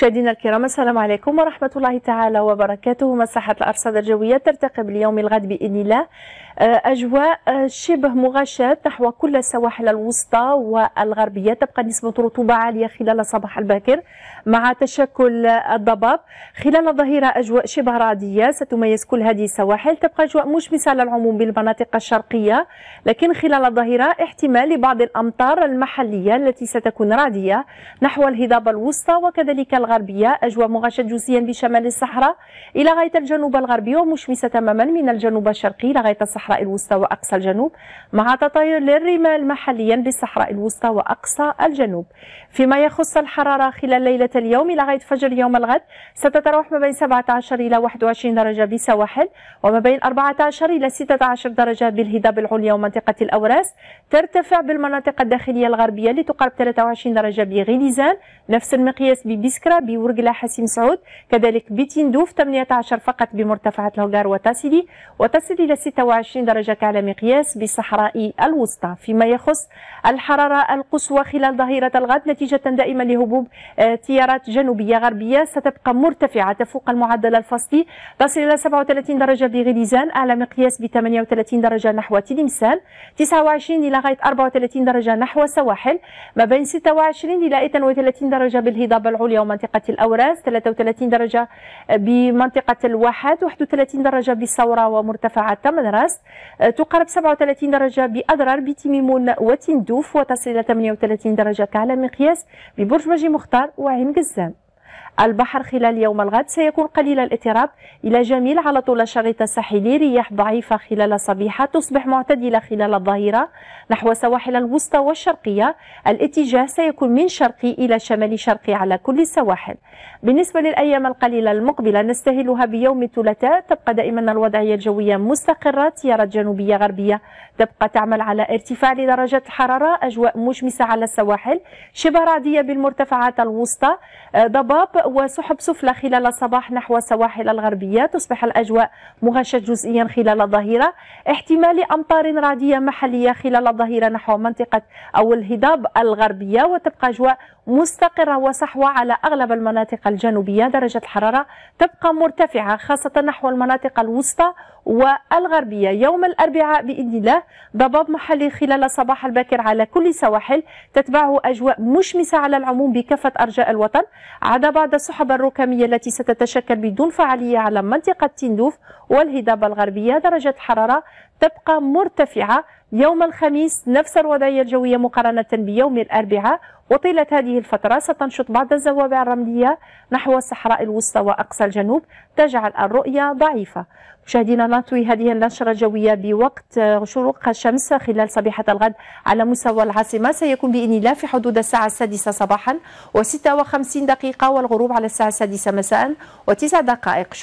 مشاهدينا الكرام السلام عليكم ورحمة الله تعالى وبركاته مساحة الأرصاد الجوية ترتقب اليوم الغد بإذن الله آه، أجواء آه، شبه مغشاة نحو كل السواحل الوسطى والغربية تبقى نسبة رطوبة عالية خلال الصباح الباكر مع تشكل الضباب خلال الظهيرة أجواء شبه رعدية ستميز كل هذه السواحل تبقى أجواء مشمسة للعموم العموم بالمناطق الشرقية لكن خلال الظهيرة احتمال لبعض الأمطار المحلية التي ستكون رعدية نحو الهضاب الوسطى وكذلك الغربية الغربية أجواء مغشاة جزئيا بشمال الصحراء إلى غاية الجنوب الغربي ومشمسة تماما من الجنوب الشرقي إلى غاية الصحراء الوسطى وأقصى الجنوب مع تطاير للرمال محليا بالصحراء الوسطى وأقصى الجنوب فيما يخص الحرارة خلال ليلة اليوم إلى غاية فجر يوم الغد ستتراوح ما بين 17 إلى 21 درجة بسواحل وما بين 14 إلى 16 درجة بالهضاب العليا ومنطقة الأوراس ترتفع بالمناطق الداخلية الغربية لتقارب 23 درجة بغليزان نفس المقياس ببسكرة بورقلة حسيم سعود كذلك بتندوف 18 فقط بمرتفعات الهوغار وتاسيدي وتصل إلى 26 درجة على مقياس بالصحراء الوسطى فيما يخص الحرارة القصوى خلال ظهيرة الغد نتيجة دائما لهبوب آه، تيارات جنوبية غربية ستبقى مرتفعة تفوق المعدل الفصلي تصل إلى 37 درجة بغليزان أعلى مقياس ب 38 درجة نحو تلمسان 29 إلى غاية 34 درجة نحو السواحل ما بين 26 إلى 32 درجة بالهضاب العليا ومن بمنطقة الأوراس 33 درجة بمنطقة الواحات 31 درجة بصورة ومرتفعة تمنراس أه، تقارب 37 درجة بأضرار بتميمون وتندوف وتصل إلى 38 درجة كعلى مقياس ببرج مجي مختار وعين قزام البحر خلال يوم الغد سيكون قليل الاضطراب إلى جميل على طول الشريط الساحلي رياح ضعيفة خلال الصبيحة تصبح معتدلة خلال الظهيرة نحو سواحل الوسطى والشرقية الاتجاه سيكون من شرقي إلى شمال شرقي على كل السواحل بالنسبة للأيام القليلة المقبلة نستهلها بيوم الثلاثاء تبقى دائما الوضعية الجوية مستقرة تيارات جنوبية غربية تبقى تعمل على ارتفاع لدرجة الحرارة أجواء مشمسة على السواحل شبه رعدية بالمرتفعات الوسطى آه، ضباب وسحب سفلى خلال الصباح نحو السواحل الغربية تصبح الأجواء مغشة جزئيا خلال الظهيرة احتمال أمطار رعدية محلية خلال الظهيرة نحو منطقة أو الهضاب الغربية وتبقى أجواء مستقرة وصحوة على أغلب المناطق الجنوبية درجة الحرارة تبقى مرتفعة خاصة نحو المناطق الوسطى والغربية يوم الأربعاء بإذن الله ضباب محلي خلال الصباح الباكر على كل سواحل تتبعه أجواء مشمسة على العموم بكافة أرجاء الوطن عدا بعض السحب الركامية التي ستتشكل بدون فعالية على منطقة تندوف والهضاب الغربية درجة الحرارة تبقى مرتفعة يوم الخميس نفس الوضعية الجوية مقارنة بيوم الأربعاء وطيلة هذه الفترة ستنشط بعض الزوابع الرملية نحو الصحراء الوسطى وأقصى الجنوب تجعل الرؤية ضعيفة مشاهدينا نطوي هذه النشرة الجوية بوقت شروق الشمس خلال صبيحة الغد على مستوى العاصمة سيكون بإذن الله في حدود الساعة السادسة صباحا و56 دقيقة والغروب على الساعة السادسة مساء وتسع دقائق شكرا